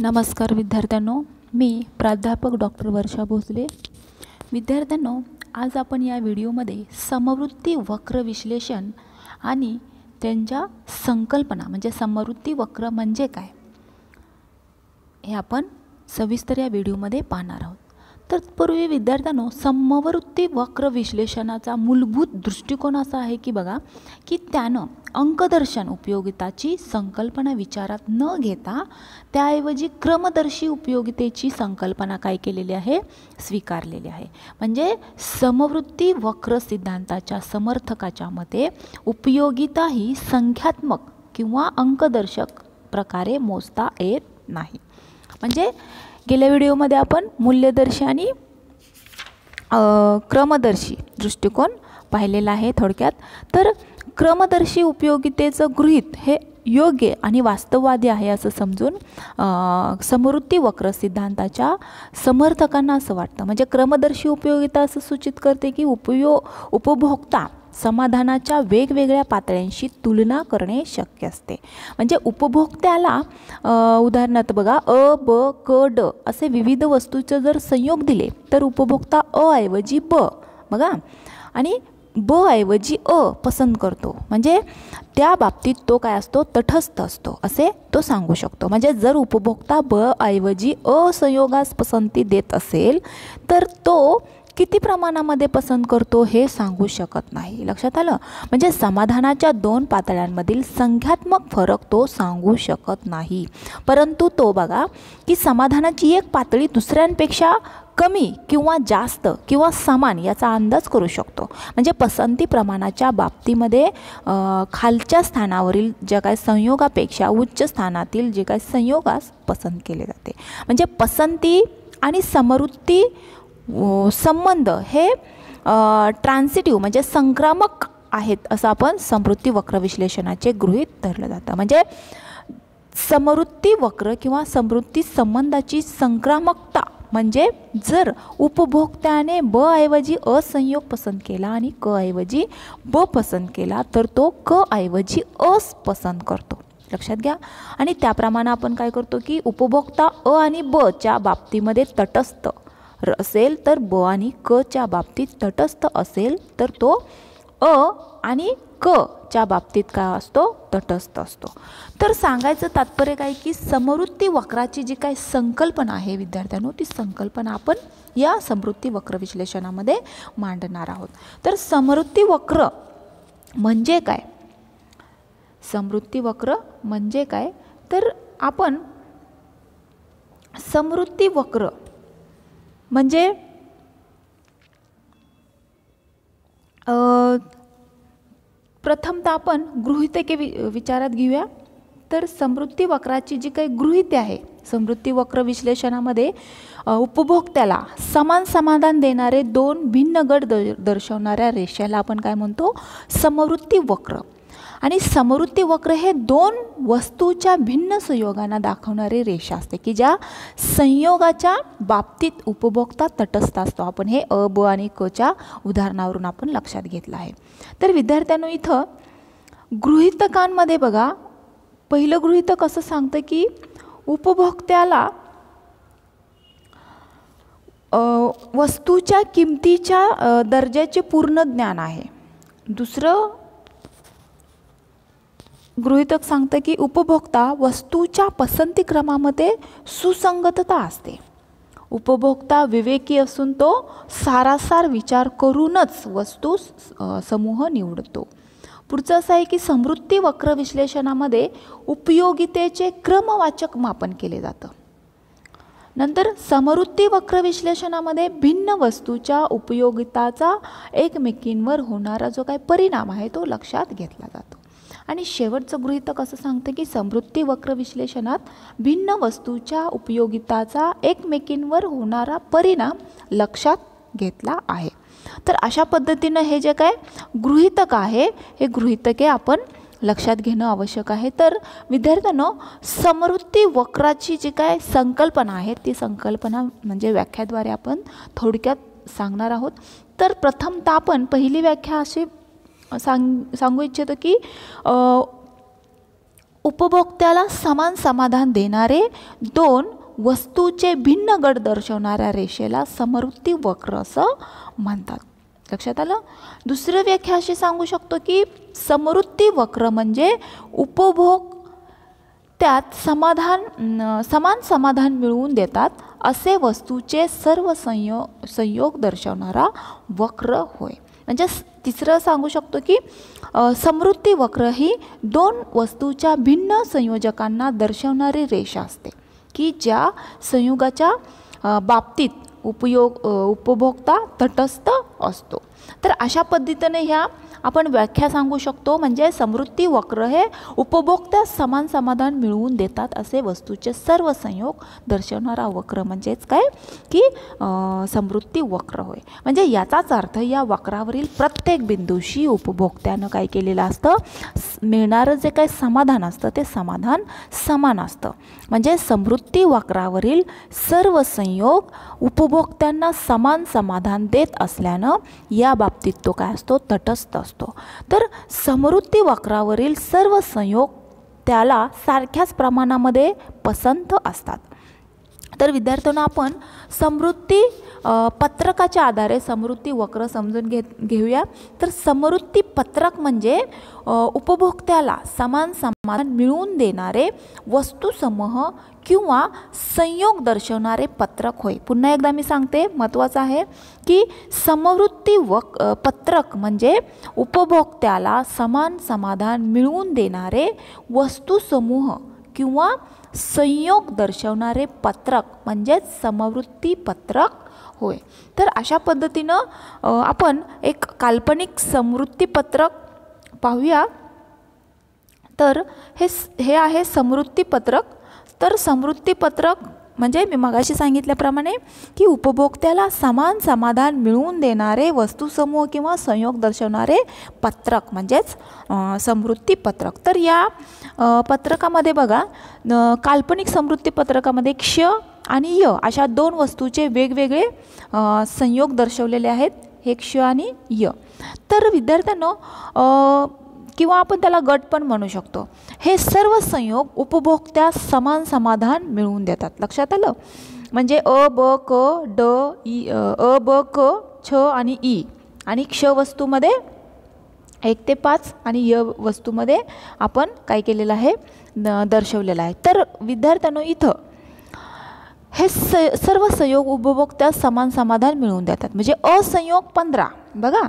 नमस्कार विद्यार्थ्यांनो मी प्राध्यापक डॉक्टर वर्षा भोसले विद्यार्थ्यांनो आज आपण या व्हिडिओमध्ये समवृत्ती वक्र विश्लेषण आणि त्यांच्या संकल्पना म्हणजे समवृत्ती वक्र म्हणजे काय हे आपण सविस्तर या व्हिडिओमध्ये पाहणार आहोत तत्पूर्वी पूर्वी विद्यार्थ्यांनो समवृत्ती वक्र विश्लेषणाचा मूलभूत दृष्टिकोन असा आहे की बघा की त्यानं अंकदर्शन उपयोगिताची संकल्पना विचारात न घेता त्याऐवजी क्रमदर्शी उपयोगितेची संकल्पना काय केलेली आहे स्वीकारलेली आहे म्हणजे समवृत्ती वक्र सिद्धांताच्या समर्थकाच्या मते उपयोगिता ही संख्यात्मक किंवा अंकदर्शक प्रकारे मोजता येत नाही म्हणजे गेल्या व्हिडिओमध्ये आपण मूल्यदर्शी आणि क्रमदर्शी दृष्टिकोन पाहिलेला आहे थोडक्यात तर क्रमदर्शी उपयोगितेचं गृहित हे योग्य आणि वास्तववादी आहे असं समजून समृद्धी वक्र सिद्धांताच्या समर्थकांना असं वाटतं म्हणजे क्रमदर्शी उपयोगिता असं सूचित करते की उपयो उपभोक्ता समाधानाच्या वेगवेगळ्या पातळ्यांशी तुलना करणे शक्य असते म्हणजे उपभोक्त्याला उदाहरणार्थ बघा अ ब क ड असे विविध वस्तूचे जर संयोग दिले तर उपभोक्ता अ ऐवजी ब बघा आणि ब ऐवजी अ पसंत करतो म्हणजे त्या बाबतीत तो काय असतो तटस्थ असतो असे तो सांगू शकतो म्हणजे जर उपभोक्ता ब ऐवजी अ संयोगास पसंती देत असेल तर तो किती प्रमाणामध्ये पसंत करतो हे सांगू शकत नाही लक्षात आलं म्हणजे समाधानाच्या दोन पातळ्यांमधील संख्यात्मक फरक तो सांगू शकत नाही परंतु तो बघा की समाधानाची एक पातळी दुसऱ्यांपेक्षा कमी किंवा जास्त किंवा समान याचा अंदाज करू शकतो म्हणजे पसंती प्रमाणाच्या बाबतीमध्ये खालच्या स्थानावरील ज्या काही संयोगापेक्षा उच्च स्थानातील जे काही संयोगास पसंत केले जाते म्हणजे पसंती आणि समृद्धी संबंध हे ट्रान्सिटिव्ह म्हणजे संक्रामक आहेत असं आपण समृद्धी वक्र विश्लेषणाचे गृहीत धरलं जातं म्हणजे समृद्धी वक्र किंवा समृद्धी संबंधाची संक्रामकता म्हणजे जर उपभोक्त्याने ब ऐवजी असंयोग पसंत केला आणि क ऐवजी ब पसंत केला तर तो क ऐवजी अस पसंत करतो लक्षात घ्या आणि त्याप्रमाणे आपण काय करतो की उपभोक्ता अ आणि बच्या बाबतीमध्ये तटस्थ असेल तर ब आणि क च्या बाबतीत तटस्थ असेल तर तो अ आणि क च्या बाबतीत काय असतो तटस्थ असतो तर सांगायचं तात्पर्य काय की समवृत्ती वक्राची जी काय संकल्पना आहे विद्यार्थ्यांनो ती संकल्पना आपण या समृद्धी वक्र विश्लेषणामध्ये मांडणार आहोत तर समृद्धी वक्र म्हणजे काय समृद्धी वक्र म्हणजे काय तर आपण समृद्धी वक्र म्हणजे प्रथमतः आपण गृहितके के विचारात घेऊया तर समृद्धी वक्राची जी काही गृहिते आहे समृद्धी वक्र विश्लेषणामध्ये उपभोक्त्याला समान समाधान देणारे दोन भिन्न गट दर्शवणाऱ्या रेषाला आपण काय म्हणतो समवृत्ती वक्र आणि समृद्धी वक्र हे दोन वस्तूच्या भिन्न संयोगांना दाखवणारे रेषा असते की ज्या संयोगाच्या बाबतीत उपभोक्ता तटस्थ असतो आपण हे अ ब आणि कच्या उदाहरणावरून आपण लक्षात घेतलं आहे तर विद्यार्थ्यांनो इथं गृहितकांमध्ये बघा पहिलं गृहितक असं सांगतं की उपभोक्त्याला वस्तूच्या किमतीच्या दर्जाचे पूर्ण ज्ञान आहे दुसरं गृहितक सांगतं की उपभोक्ता वस्तूच्या पसंतीक्रमामध्ये सुसंगतता असते उपभोक्ता विवेकी असून तो सारासार विचार करूनच वस्तू समूह निवडतो पुढचं असं आहे की समृद्धी वक्र विश्लेषणामध्ये उपयोगितेचे क्रमवाचक मापन केले जातं नंतर समृद्धी वक्र विश्लेषणामध्ये भिन्न वस्तूच्या उपयोगिताचा एकमेकींवर होणारा जो काही परिणाम आहे तो लक्षात घेतला जातो आणि शेवटचं गृहितक असं सांगतं की समृद्धी वक्र विश्लेषणात भिन्न वस्तूच्या उपयोगिताचा एकमेकींवर होणारा परिणाम लक्षात घेतला आहे तर अशा पद्धतीनं हे जे काय गृहितक आहे हे गृहितके आपण लक्षात घेणं आवश्यक आहे तर विद्यार्थ्यांनो समृद्धी वक्राची जी काय संकल्पना आहे ती संकल्पना म्हणजे व्याख्याद्वारे आपण थोडक्यात सांगणार आहोत तर प्रथमतः आपण पहिली व्याख्या अशी सांग सांगू इच्छितो की उपभोक्त्याला समान समाधान देणारे दोन वस्तूचे भिन्न गट दर्शवणाऱ्या रेषेला समृद्धी वक्र असं म्हणतात लक्षात आलं दुसरं व्याख्या अशी सांगू शकतो की समृद्धी वक्र म्हणजे उपभोग त्यात समाधान समान समाधान मिळवून देतात असे वस्तूचे सर्व संयो संयोग दर्शवणारा वक्र होय म्हणजे तिसरं सांगू शकतो की समृद्धी वक्र ही दोन वस्तूच्या भिन्न संयोजकांना दर्शवणारी रेषा असते की ज्या संयुगाच्या बाबतीत उपयोग उपभोक्ता तटस्थ असतो तर अशा पद्धतीने ह्या आपण व्याख्या सांगू शकतो म्हणजे समृद्धी वक्र हे उपभोक्त्या समान समाधान मिळवून देतात असे वस्तूचे सर्व संयोग दर्शवणारा वक्र म्हणजेच काय की समृद्धी वक्र होय म्हणजे याचाच अर्थ या वक्रावरील प्रत्येक बिंदूशी उपभोक्त्यानं काय केलेलं असतं मिळणारं जे काही समाधान असतं ते समाधान समान असतं म्हणजे समृद्धी वक्रावरील सर्व संयोग उपभोक्त्यांना समान समाधान देत असल्यानं या बाबतीत तो काय असतो तटस्थ असतो तर समृद्धी वक्रावरील सर्व संयोग त्याला सारख्याच प्रमाणामध्ये पसंत असतात तर विद्यार्थ्यांना आपण समृद्धी पत्रकाच्या आधारे समृद्धी वक्र समजून घे घेऊया तर समृद्धी पत्रक म्हणजे उपभोक्त्याला समान समाधान मिळवून देणारे वस्तूसमूह किंवा संयोग दर्शवणारे पत्रक होय पुन्हा एकदा मी सांगते महत्त्वाचं आहे की समवृत्ती वक पत्रक म्हणजे उपभोक्त्याला समान समाधान मिळवून देणारे वस्तूसमूह किंवा संयोग दर्शवणारे पत्रक म्हणजेच समवृत्ती पत्रक होय तर अशा पद्धतीनं आपण एक काल्पनिक पत्रक पाहूया तर हे हे आहे पत्रक तर पत्रक म्हणजे मी मगाशी सांगितल्याप्रमाणे की उपभोक्त्याला समान समाधान मिळवून देणारे वस्तूसमूह किंवा संयोग दर्शवणारे पत्रक म्हणजेच समृद्धी पत्रक तर या पत्रकामध्ये बघा काल्पनिक समृद्धी पत्रकामध्ये क्ष आणि य अशा दोन वस्तूचे वेगवेगळे संयोग दर्शवलेले आहेत हे क्ष आणि य तर विद्यार्थ्यांनो किंवा आपण त्याला गट पण म्हणू शकतो हे सर्व संयोग उपभोक्त्या समान समाधान मिळवून देतात लक्षात आलं म्हणजे अ ब क ड ई अ ब क छ आणि ई आणि क्ष वस्तूमध्ये एक ते पाच आणि य वस्तूमध्ये आपण काय केलेलं आहे दर्शवलेलं आहे तर विद्यार्थ्यांनो इथं हे स सर्व संयोग उपभोक्त्या समान समाधान मिळवून देतात म्हणजे असंयोग पंधरा बघा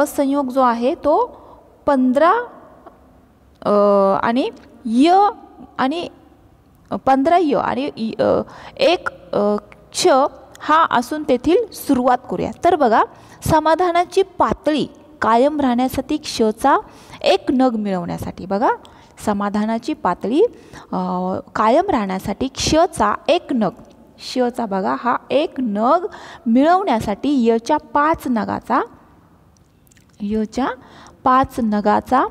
असंयोग जो आहे तो पंधरा आणि य आणि पंधरा य आणि एक क्ष हा असून तेथील सुरुवात करूया तर बघा समाधानाची पातळी कायम राहण्यासाठी क्षचा एक नग मिळवण्यासाठी बघा समाधानाची पातळी कायम राहण्यासाठी क्षचा एक नग क्षचा बघा हा एक नग मिळवण्यासाठी यच्या पाच नगाचा यच्या पाच नगाचा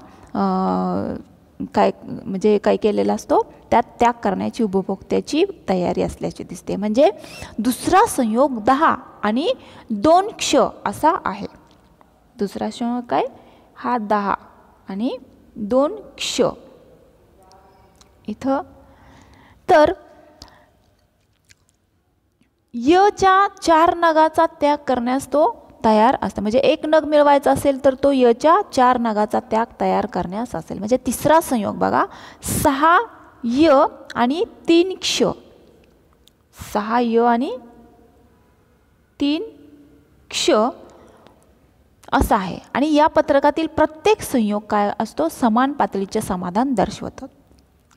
काय म्हणजे काय केलेला असतो त्यात त्याग करण्याची उपभोक्त्याची तयारी असल्याचे दिसते म्हणजे दुसरा संयोग दहा आणि दोन क्ष असा आहे दुसरा संयोग काय हा दहा आणि दोन क्ष इथं तर यच्या चार नगाचा त्याग करण्यास तो तयार असतं म्हणजे एक नग मिळवायचा असेल तर तो यच्या चार नगाचा त्याग तयार करण्यास असेल म्हणजे तिसरा संयोग बघा सहा य आणि तीन क्ष सहा य आणि तीन क्ष असा आहे आणि या पत्रकातील प्रत्येक संयोग काय असतो समान पातळीचे समाधान दर्शवतात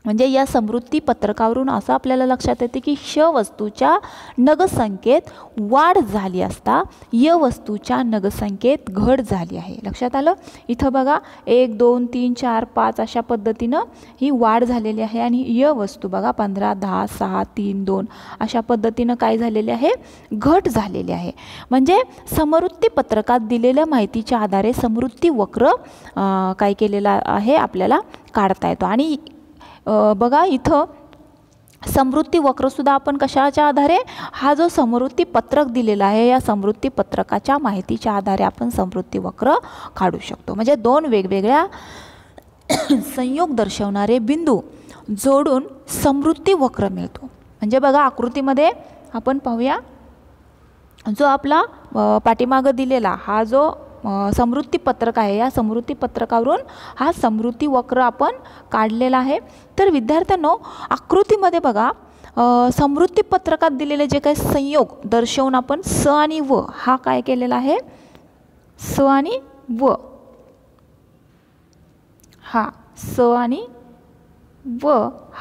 म्हणजे या समृद्धी पत्रकावरून असं आपल्याला लक्षात येते की श वस्तूच्या नगसंख्येत वाढ झाली असता य वस्तूच्या नगसंख्येत घट झाली आहे लक्षात आलं इथं बघा एक दोन तीन चार पाच अशा पद्धतीनं ही वाढ झालेली आहे आणि य वस्तू बघा पंधरा दहा सहा तीन दोन अशा पद्धतीनं काय झालेले आहे घट झालेली आहे म्हणजे समृद्धी पत्रकात दिलेल्या माहितीच्या आधारे समृद्धी वक्र काय केलेला आहे आपल्याला काढता येतो आणि बघा इथं समृद्धी वक्रसुद्धा आपण कशाच्या आधारे हा जो समृद्धी पत्रक दिलेला आहे या समृद्धी पत्रकाच्या माहितीच्या आधारे आपण समृद्धी वक्र काढू शकतो म्हणजे दोन वेगवेगळ्या संयोग दर्शवणारे बिंदू जोडून समृद्धी वक्र मिळतो म्हणजे बघा आकृतीमध्ये आपण पाहूया जो आपला पाठीमागं दिलेला हा जो समृद्धी पत्रक आहे या समृद्धी पत्रकावरून हा समृद्धी वक्र आपण काढलेला आहे तर विद्यार्थ्यांनो आकृतीमध्ये बघा समृद्धी पत्रकात दिलेले जे काही संयोग दर्शवून आपण स आणि व हा काय केलेला आहे स आणि व हा स आणि व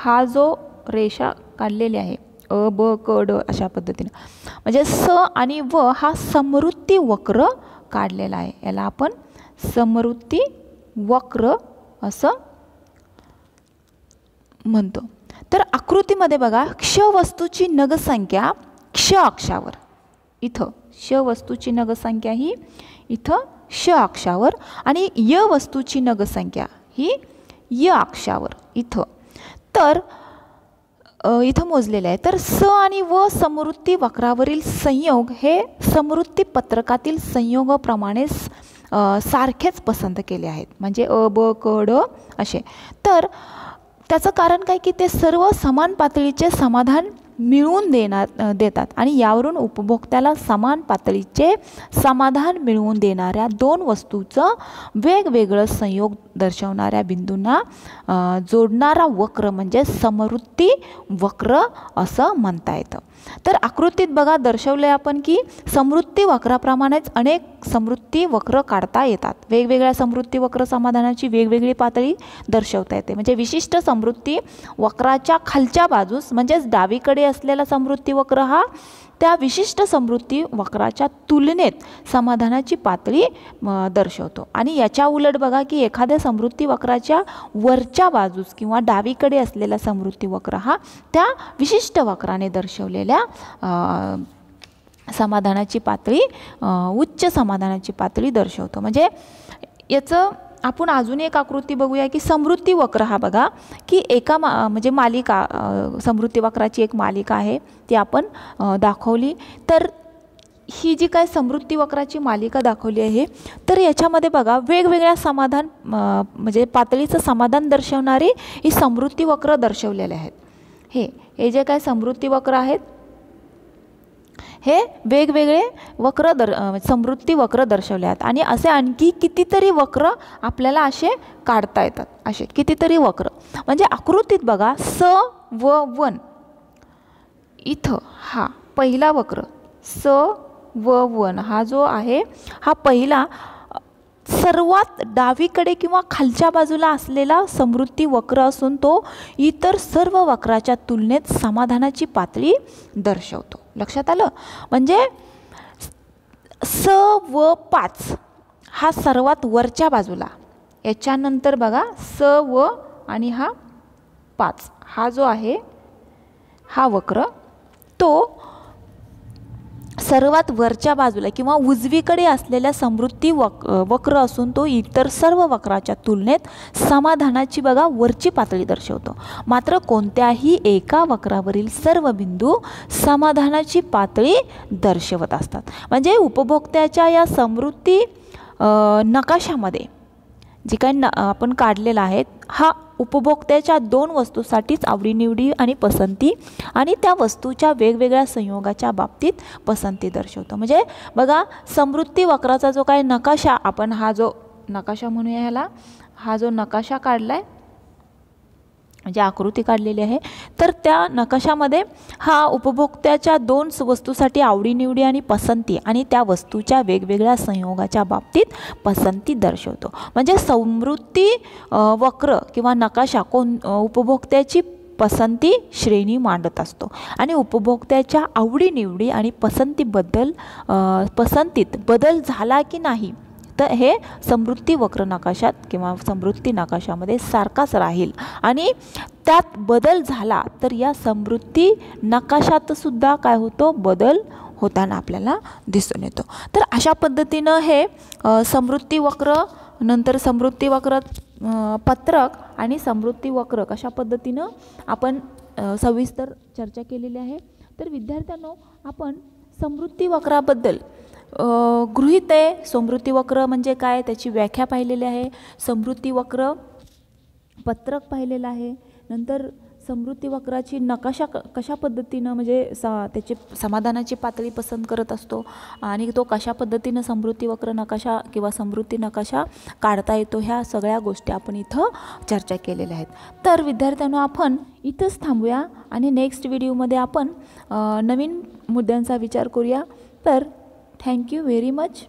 हा जो रेषा काढलेली आहे अ ब क ड अशा पद्धतीनं म्हणजे स आणि व हा समृद्धी वक्र काढलेला आहे याला आपण समृद्धी वक्र असं म्हणतो तर आकृतीमध्ये बघा क्ष वस्तूची नगसंख्या क्ष अक्षावर इथं श वस्तूची नगसंख्या ही इथं श अक्षावर आणि य वस्तूची नगसंख्या ही य अक्षावर इथं तर इथं मोजलेलं आहे तर स आणि व समृद्धी वक्रावरील संयोग हे समृद्धी पत्रकातील संयोगाप्रमाणेच सारखेच पसंत केले आहेत म्हणजे अ ब क ड असे तर त्याचं कारण काय की ते सर्व समान पातळीचे समाधान मिळवून देणार देतात आणि यावरून उपभोक्त्याला समान पातळीचे समाधान मिळवून देणाऱ्या दोन वस्तूचं वेगवेगळं संयोग दर्शवणाऱ्या बिंदूंना जोडणारा वक्र म्हणजे समृद्धी वक्र असं म्हणता येतं तर आकृतीत बघा दर्शवले आपण की समृद्धी वक्राप्रमाणेच अनेक समृद्धी वक्र काढता येतात वेगवेगळ्या समृद्धी वक्र समाधानाची वेगवेगळी पातळी दर्शवता येते म्हणजे विशिष्ट समृद्धी वक्राच्या खालच्या बाजूस म्हणजेच डावीकडे असलेला समृद्धी वक्र हा त्या विशिष्ट समृद्धी वक्राच्या तुलनेत समाधानाची पातळी दर्शवतो आणि याच्या उलट बघा की एखाद्या समृद्धी वक्राच्या वरच्या बाजूस किंवा डावीकडे असलेला समृद्धी वक्र हा त्या विशिष्ट वक्राने दर्शवलेल्या समाधानाची पातळी उच्च समाधानाची पातळी दर्शवतो म्हणजे याचं आपण अजून एक आकृती बघूया की समृद्धी वक्र हा बघा की एका मा म्हणजे मालिका समृद्धी वक्राची एक मालिका आहे ती आपण दाखवली तर ही जी काय समृद्धी वक्राची मालिका दाखवली आहे तर याच्यामध्ये बघा वेगवेगळ्या समाधान म्हणजे पातळीचं समाधान दर्शवणारी ही समृद्धी वक्र दर्शवलेले आहेत हे हे जे काय समृद्धी वक्र आहेत हे वेगवेगळे वक्र दर म्हणजे समृद्धी वक्र दर्शवले आहेत आणि असे आणखी कितीतरी वक्र आपल्याला असे काढता येतात असे कितीतरी वक्र म्हणजे आकृतीत बघा स व वन इथं हा पहिला वक्र स व वन हा जो आहे हा पहिला सर्वात डावीकडे किंवा खालच्या बाजूला असलेला समृद्धी वक्र असून तो इतर सर्व वक्राच्या तुलनेत समाधानाची पातळी दर्शवतो लक्षात आलं म्हणजे स व पाच हा सर्वात वरच्या बाजूला याच्यानंतर बघा स व आणि हा पाच हा जो आहे हा वक्र तो सर्वात वरच्या बाजूला किंवा उजवीकडे असलेल्या समृद्धी वक वक्र असून तो इतर सर्व वक्राच्या तुलनेत समाधानाची बघा वरची पातळी दर्शवतो मात्र कोणत्याही एका वक्रावरील सर्व बिंदू समाधानाची पातळी दर्शवत असतात म्हणजे उपभोक्त्याच्या या समृद्धी नकाशामध्ये जे काही न आपण काढलेला आहे हा उपभोक्त्याच्या दोन वस्तूसाठीच आवडीनिवडी आणि पसंती आणि त्या वस्तूच्या वेगवेगळ्या संयोगाच्या बाबतीत पसंती दर्शवतो म्हणजे बघा समृद्धी वक्राचा जो काय नकाशा आपण हा जो नकाशा म्हणूया ह्याला हा जो नकाशा काढला आहे म्हणजे आकृती काढलेली आहे तर त्या नकाशामध्ये हा उपभोक्त्याच्या दोन वस्तूसाठी आवडीनिवडी आणि पसंती आणि त्या वस्तूच्या वेगवेगळ्या संयोगाच्या बाबतीत पसंती दर्शवतो म्हणजे समृद्धी वक्र किंवा नकाशा कोण उपभोक्त्याची पसंती श्रेणी मांडत असतो आणि उपभोक्त्याच्या आवडीनिवडी आणि पसंतीबद्दल पसंतीत बदल झाला की नाही तर हे समृद्धी वक्र नकाशात किंवा समृद्धी नकाशामध्ये सारखाच राहील आणि त्यात बदल झाला तर या समृद्धी सुद्धा काय होतो बदल होताना आपल्याला दिसून येतो तर अशा पद्धतीनं हे समृद्धी वक्र नंतर समृद्धी वक्र पत्रक आणि समृद्धी वक्र कशा पद्धतीनं आपण सविस्तर चर्चा केलेली आहे तर विद्यार्थ्यांनो आपण समृद्धी वक्राबद्दल गृहित आहे समृद्धी वक्र म्हणजे काय त्याची व्याख्या पाहिलेली आहे समृद्धी वक्र पत्रक पाहिलेलं आहे नंतर समृद्धी वक्राची नकाशा क कशा पद्धतीनं म्हणजे सा त्याची समाधानाची पातळी पसंत करत असतो आणि तो कशा पद्धतीनं समृद्धी वक्र नकाशा किंवा समृद्धी नकाशा काढता येतो ह्या सगळ्या गोष्टी आपण इथं चर्चा केलेल्या आहेत तर विद्यार्थ्यांना आपण इथंच थांबूया आणि नेक्स्ट व्हिडिओमध्ये आपण नवीन मुद्द्यांचा विचार करूया तर थँक्यू व्हेरी मच